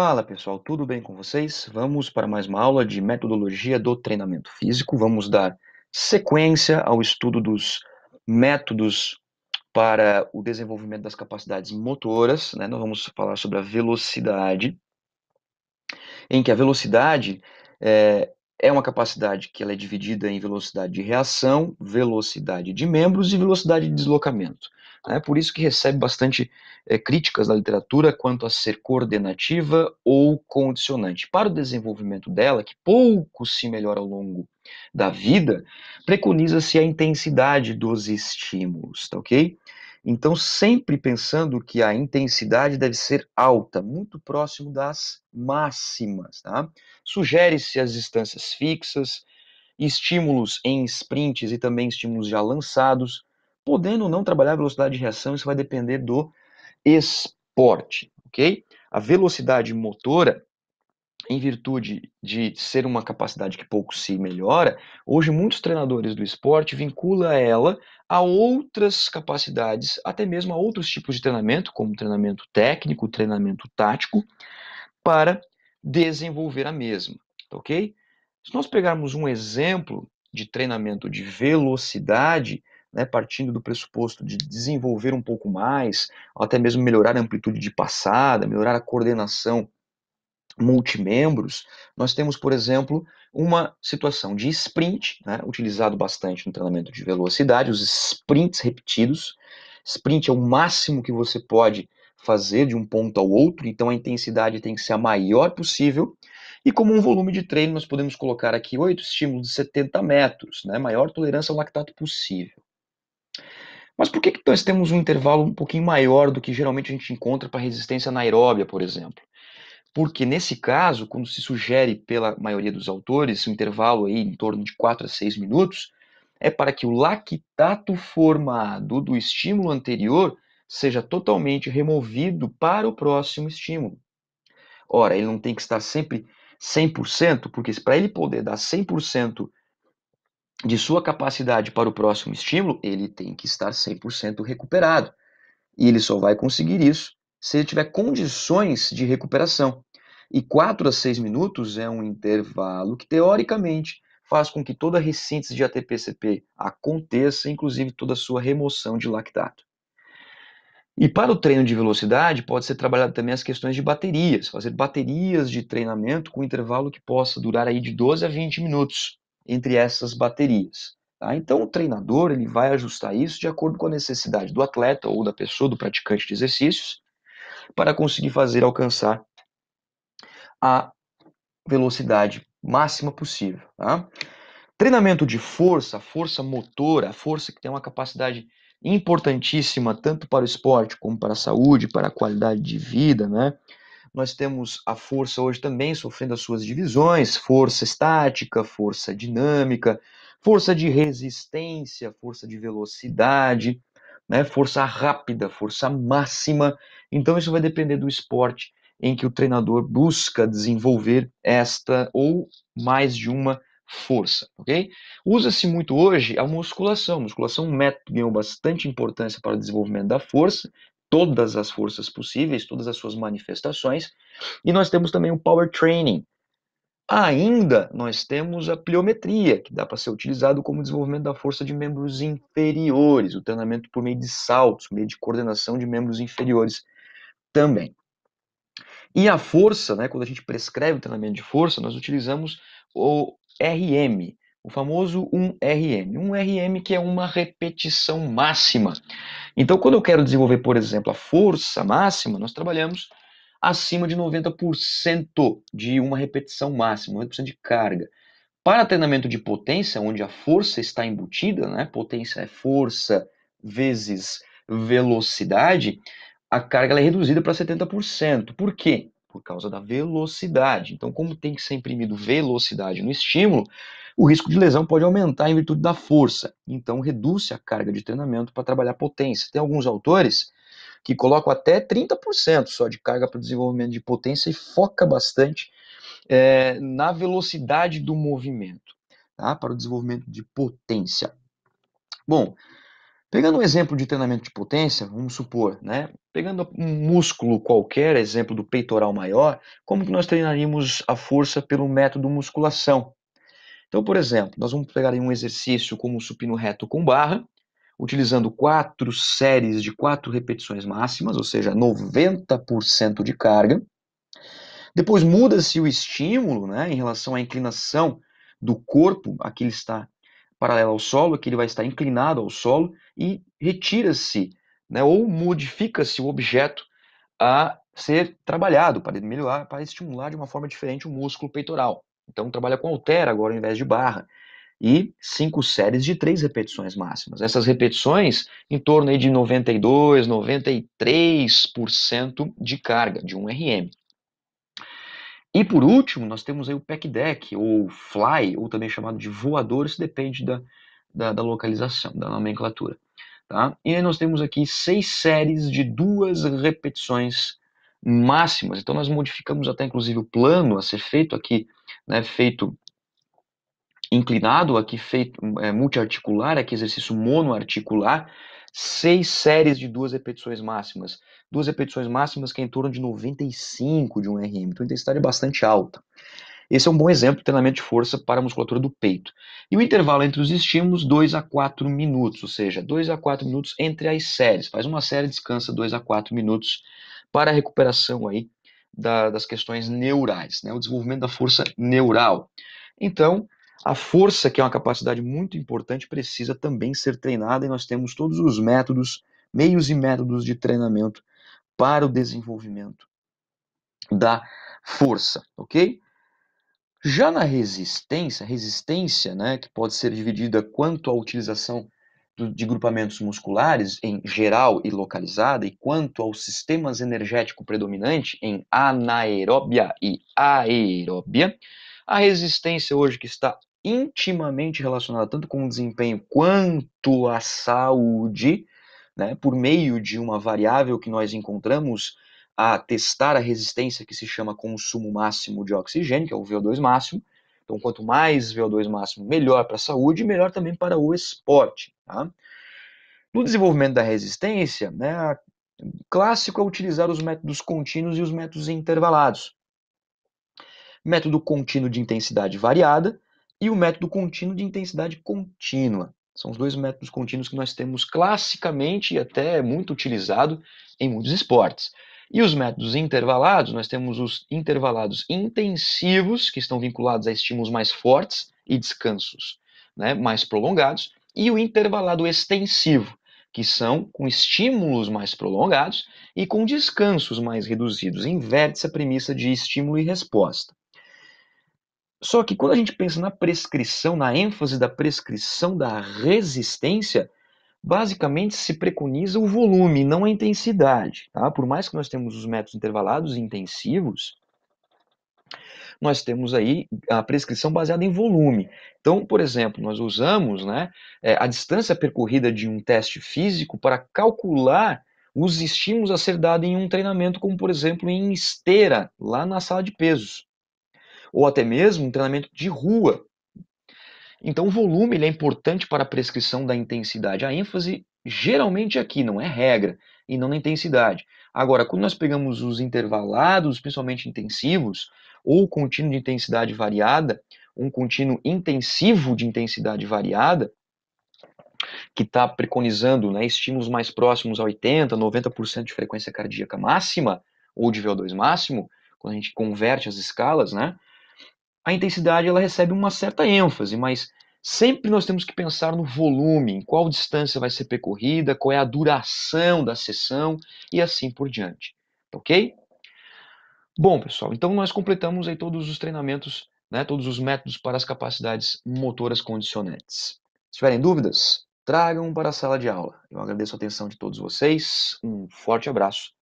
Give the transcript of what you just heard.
Fala pessoal, tudo bem com vocês? Vamos para mais uma aula de metodologia do treinamento físico. Vamos dar sequência ao estudo dos métodos para o desenvolvimento das capacidades motoras. Né? Nós vamos falar sobre a velocidade, em que a velocidade é, é uma capacidade que ela é dividida em velocidade de reação, velocidade de membros e velocidade de deslocamento. É por isso que recebe bastante é, críticas da literatura quanto a ser coordenativa ou condicionante. Para o desenvolvimento dela, que pouco se melhora ao longo da vida, preconiza-se a intensidade dos estímulos, tá ok? Então, sempre pensando que a intensidade deve ser alta, muito próximo das máximas, tá? Sugere-se as distâncias fixas, estímulos em sprints e também estímulos já lançados, podendo ou não trabalhar a velocidade de reação, isso vai depender do esporte, ok? A velocidade motora, em virtude de ser uma capacidade que pouco se melhora, hoje muitos treinadores do esporte vincula ela a outras capacidades, até mesmo a outros tipos de treinamento, como treinamento técnico, treinamento tático, para desenvolver a mesma, ok? Se nós pegarmos um exemplo de treinamento de velocidade, né, partindo do pressuposto de desenvolver um pouco mais, até mesmo melhorar a amplitude de passada, melhorar a coordenação multimembros, nós temos, por exemplo, uma situação de sprint, né, utilizado bastante no treinamento de velocidade, os sprints repetidos. Sprint é o máximo que você pode fazer de um ponto ao outro, então a intensidade tem que ser a maior possível. E como um volume de treino, nós podemos colocar aqui oito estímulos de 70 metros, né, maior tolerância ao lactato possível. Mas por que, que nós temos um intervalo um pouquinho maior do que geralmente a gente encontra para resistência anaeróbia, por exemplo? Porque nesse caso, quando se sugere pela maioria dos autores um intervalo aí em torno de 4 a 6 minutos, é para que o lactato formado do estímulo anterior seja totalmente removido para o próximo estímulo. Ora, ele não tem que estar sempre 100%, porque para ele poder dar 100% de sua capacidade para o próximo estímulo, ele tem que estar 100% recuperado. E ele só vai conseguir isso se ele tiver condições de recuperação. E 4 a 6 minutos é um intervalo que, teoricamente, faz com que toda a ressíntese de ATP-CP aconteça, inclusive toda a sua remoção de lactato. E para o treino de velocidade, pode ser trabalhado também as questões de baterias, fazer baterias de treinamento com intervalo que possa durar aí de 12 a 20 minutos entre essas baterias. Tá? Então, o treinador ele vai ajustar isso de acordo com a necessidade do atleta ou da pessoa, do praticante de exercícios, para conseguir fazer alcançar a velocidade máxima possível. Tá? Treinamento de força, força motora, força que tem uma capacidade importantíssima tanto para o esporte como para a saúde, para a qualidade de vida, né? Nós temos a força hoje também sofrendo as suas divisões: força estática, força dinâmica, força de resistência, força de velocidade, né? força rápida, força máxima. Então, isso vai depender do esporte em que o treinador busca desenvolver esta ou mais de uma força, ok? Usa-se muito hoje a musculação. A musculação é um método que ganhou bastante importância para o desenvolvimento da força, todas as forças possíveis, todas as suas manifestações. E nós temos também o power training. Ainda nós temos a pliometria, que dá para ser utilizado como desenvolvimento da força de membros inferiores, o treinamento por meio de saltos, meio de coordenação de membros inferiores também. E a força, né, quando a gente prescreve o treinamento de força, nós utilizamos o RM, o famoso 1RM. 1RM que é uma repetição máxima. Então, quando eu quero desenvolver, por exemplo, a força máxima, nós trabalhamos acima de 90% de uma repetição máxima, 90% de carga. Para treinamento de potência, onde a força está embutida, né? potência é força vezes velocidade, a carga é reduzida para 70%. Por quê? por causa da velocidade. Então, como tem que ser imprimido velocidade no estímulo, o risco de lesão pode aumentar em virtude da força. Então, reduz a carga de treinamento para trabalhar potência. Tem alguns autores que colocam até 30% só de carga para o desenvolvimento de potência e foca bastante é, na velocidade do movimento, tá? para o desenvolvimento de potência. Bom, Pegando um exemplo de treinamento de potência, vamos supor, né? Pegando um músculo qualquer, exemplo do peitoral maior, como que nós treinaríamos a força pelo método musculação? Então, por exemplo, nós vamos pegar um exercício como o supino reto com barra, utilizando quatro séries de quatro repetições máximas, ou seja, 90% de carga. Depois muda-se o estímulo, né, em relação à inclinação do corpo aqui ele está paralela ao solo, que ele vai estar inclinado ao solo e retira-se, né, ou modifica-se o objeto a ser trabalhado para melhorar, para estimular de uma forma diferente o músculo peitoral. Então trabalha com altera agora ao invés de barra e cinco séries de três repetições máximas. Essas repetições em torno aí de 92, 93% de carga de um RM. E por último, nós temos aí o pack deck, ou fly, ou também chamado de voador, isso depende da, da, da localização, da nomenclatura. Tá? E aí nós temos aqui seis séries de duas repetições máximas. Então nós modificamos até inclusive o plano a ser feito aqui, né, feito inclinado, aqui feito é, multiarticular, aqui exercício monoarticular seis séries de duas repetições máximas. Duas repetições máximas que é em torno de 95 de um RM, então a intensidade é bastante alta. Esse é um bom exemplo de treinamento de força para a musculatura do peito. E o intervalo entre os estímulos, 2 a 4 minutos, ou seja, 2 a 4 minutos entre as séries. Faz uma série, descansa 2 a 4 minutos para a recuperação aí da, das questões neurais, né? o desenvolvimento da força neural. Então, a força, que é uma capacidade muito importante, precisa também ser treinada e nós temos todos os métodos, meios e métodos de treinamento para o desenvolvimento da força, ok? Já na resistência, resistência, né, que pode ser dividida quanto à utilização do, de grupamentos musculares em geral e localizada, e quanto aos sistemas energético predominante em anaeróbia e aeróbia, a resistência hoje que está intimamente relacionada tanto com o desempenho quanto à saúde, né, por meio de uma variável que nós encontramos a testar a resistência que se chama consumo máximo de oxigênio, que é o VO2 máximo. Então, quanto mais VO2 máximo, melhor para a saúde e melhor também para o esporte. Tá? No desenvolvimento da resistência, né, clássico é utilizar os métodos contínuos e os métodos intervalados. Método contínuo de intensidade variada, e o método contínuo de intensidade contínua. São os dois métodos contínuos que nós temos classicamente e até muito utilizado em muitos esportes. E os métodos intervalados, nós temos os intervalados intensivos, que estão vinculados a estímulos mais fortes e descansos né, mais prolongados, e o intervalado extensivo, que são com estímulos mais prolongados e com descansos mais reduzidos. Inverte-se a premissa de estímulo e resposta. Só que quando a gente pensa na prescrição, na ênfase da prescrição da resistência, basicamente se preconiza o volume, não a intensidade. Tá? Por mais que nós temos os métodos intervalados e intensivos, nós temos aí a prescrição baseada em volume. Então, por exemplo, nós usamos né, é, a distância percorrida de um teste físico para calcular os estímulos a ser dado em um treinamento, como por exemplo em esteira, lá na sala de pesos ou até mesmo um treinamento de rua. Então, o volume ele é importante para a prescrição da intensidade. A ênfase geralmente é aqui, não é regra, e não na intensidade. Agora, quando nós pegamos os intervalados, principalmente intensivos, ou contínuo de intensidade variada, um contínuo intensivo de intensidade variada, que está preconizando né, estímulos mais próximos a 80%, 90% de frequência cardíaca máxima, ou de VO2 máximo, quando a gente converte as escalas, né? a intensidade ela recebe uma certa ênfase, mas sempre nós temos que pensar no volume, em qual distância vai ser percorrida, qual é a duração da sessão e assim por diante. Ok? Bom, pessoal, então nós completamos aí todos os treinamentos, né, todos os métodos para as capacidades motoras condicionantes. Se tiverem dúvidas, tragam para a sala de aula. Eu agradeço a atenção de todos vocês, um forte abraço.